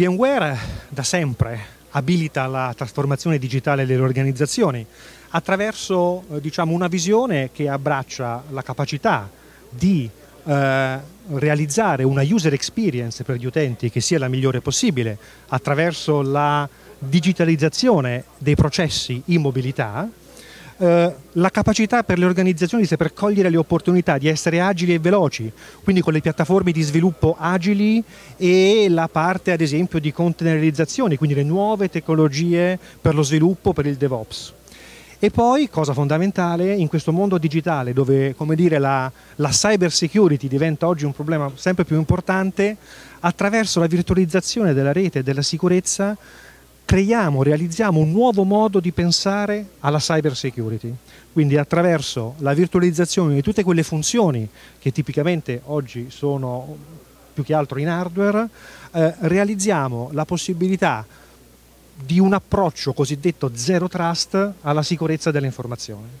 VMware eh, da sempre abilita la trasformazione digitale delle organizzazioni attraverso eh, diciamo, una visione che abbraccia la capacità di eh, realizzare una user experience per gli utenti che sia la migliore possibile attraverso la digitalizzazione dei processi in mobilità eh, la capacità per le organizzazioni di per cogliere le opportunità di essere agili e veloci, quindi con le piattaforme di sviluppo agili e la parte ad esempio di containerizzazione, quindi le nuove tecnologie per lo sviluppo, per il DevOps. E poi, cosa fondamentale, in questo mondo digitale dove dire, la, la cyber security diventa oggi un problema sempre più importante, attraverso la virtualizzazione della rete e della sicurezza creiamo, realizziamo un nuovo modo di pensare alla cyber security. Quindi attraverso la virtualizzazione di tutte quelle funzioni che tipicamente oggi sono più che altro in hardware, eh, realizziamo la possibilità di un approccio cosiddetto zero trust alla sicurezza delle informazioni.